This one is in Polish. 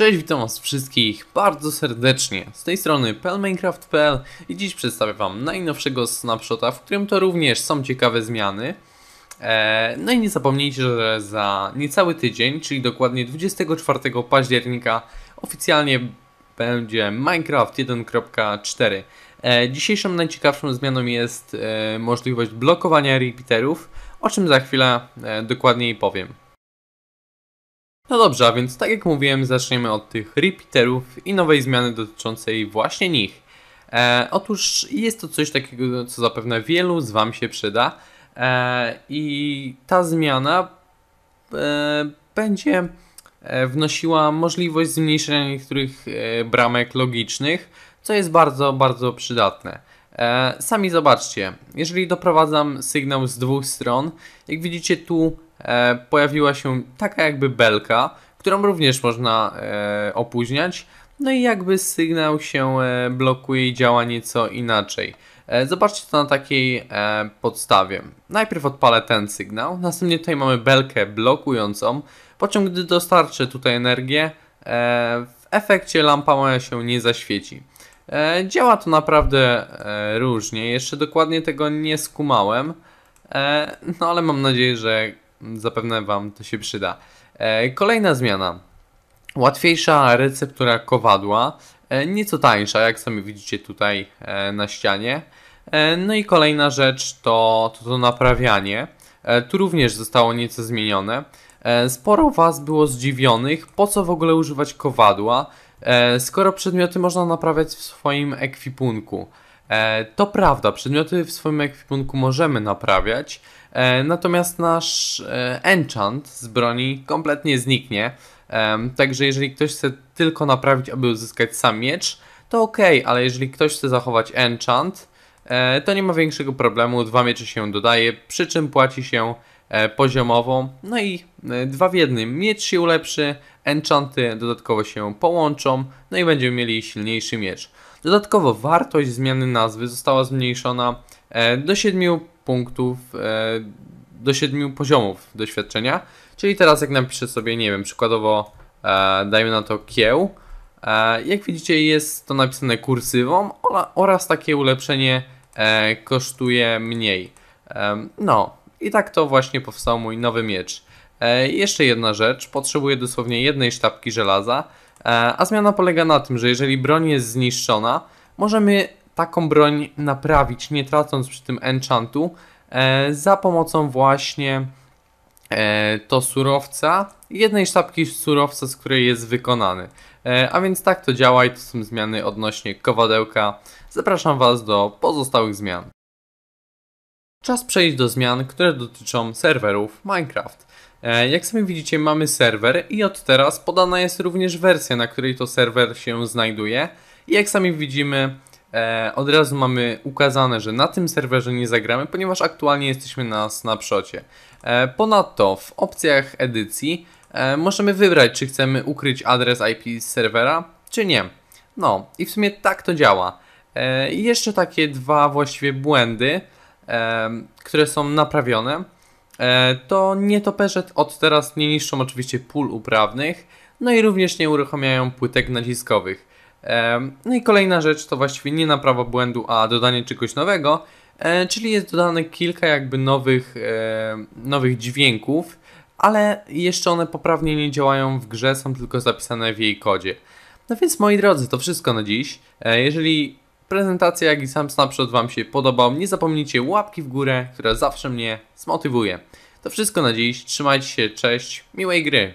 Cześć, witam was wszystkich bardzo serdecznie. Z tej strony pelminecraft.pl i dziś przedstawię wam najnowszego snapshota, w którym to również są ciekawe zmiany. E, no i nie zapomnijcie, że za niecały tydzień, czyli dokładnie 24 października oficjalnie będzie Minecraft 1.4. E, dzisiejszą najciekawszą zmianą jest e, możliwość blokowania repeaterów, o czym za chwilę dokładniej powiem. No dobrze, a więc tak jak mówiłem, zaczniemy od tych repeaterów i nowej zmiany dotyczącej właśnie nich. E, otóż jest to coś takiego, co zapewne wielu z Wam się przyda. E, I ta zmiana e, będzie e, wnosiła możliwość zmniejszenia niektórych e, bramek logicznych, co jest bardzo, bardzo przydatne. E, sami zobaczcie, jeżeli doprowadzam sygnał z dwóch stron, jak widzicie tu e, pojawiła się taka jakby belka, którą również można e, opóźniać, no i jakby sygnał się blokuje i działa nieco inaczej. Zobaczcie to na takiej podstawie. Najpierw odpalę ten sygnał, następnie tutaj mamy belkę blokującą, po czym gdy dostarczę tutaj energię, w efekcie lampa moja się nie zaświeci. E, działa to naprawdę e, różnie. Jeszcze dokładnie tego nie skumałem. E, no ale mam nadzieję, że zapewne Wam to się przyda. kolejna zmiana. Łatwiejsza receptura kowadła. nieco tańsza, jak sami widzicie tutaj na ścianie. no i kolejna rzecz to to, to naprawianie. tu również zostało nieco zmienione. Sporo Was było zdziwionych, po co w ogóle używać kowadła. E, skoro przedmioty można naprawiać w swoim ekwipunku. E, to prawda, przedmioty w swoim ekwipunku możemy naprawiać, e, natomiast nasz enchant z broni kompletnie zniknie. Także jeżeli ktoś chce tylko naprawić, aby uzyskać sam miecz, to ok, ale jeżeli ktoś chce zachować enchant, to nie ma większego problemu, dwa miecze się dodaje, przy czym płaci się E, poziomową. No i e, dwa w jednym. Miecz się ulepszy, enchanty dodatkowo się połączą, no i będziemy mieli silniejszy miecz. Dodatkowo wartość zmiany nazwy została zmniejszona e, do 7 punktów, do 7 poziomów doświadczenia. Czyli teraz jak napiszę sobie, nie wiem, przykładowo dajmy na to kieł, jak widzicie jest to napisane kursywą oraz takie ulepszenie kosztuje mniej. No, i tak to właśnie powstał mój nowy miecz. E, jeszcze jedna rzecz, potrzebuję dosłownie jednej sztabki żelaza, e, a zmiana polega na tym, że jeżeli broń jest zniszczona, możemy taką broń naprawić, nie tracąc przy tym enchantu, e, za pomocą właśnie e, to surowca, jednej sztabki surowca, z której jest wykonany. E, a więc tak to działa i to są zmiany odnośnie kowadełka. Zapraszam Was do pozostałych zmian. Czas przejść do zmian, które dotyczą serwerów Minecraft. E, jak sami widzicie mamy serwer i od teraz podana jest również wersja, na której to serwer się znajduje. I jak sami widzimy e, od razu mamy ukazane, że na tym serwerze nie zagramy, ponieważ aktualnie jesteśmy na snapshocie. E, ponadto w opcjach edycji możemy wybrać, czy chcemy ukryć adres IP z serwera, czy nie. No i w sumie tak to działa. Jeszcze takie dwa właściwie błędy które są naprawione, e, to nietoperze od teraz nie niszczą oczywiście pól uprawnych, no i również nie uruchamiają płytek naciskowych. No i kolejna rzecz to właściwie nie naprawa błędu, a dodanie czegoś nowego, e, czyli jest dodane kilka jakby nowych, nowych dźwięków, ale jeszcze one poprawnie nie działają w grze, są tylko zapisane w jej kodzie. No więc moi drodzy, to wszystko na dziś. E, jeżeli prezentacja, jak i sam Snapshot Wam się podobał. Nie zapomnijcie łapki w górę, która zawsze mnie zmotywuje. To wszystko na dziś. Trzymajcie się, cześć, miłej gry.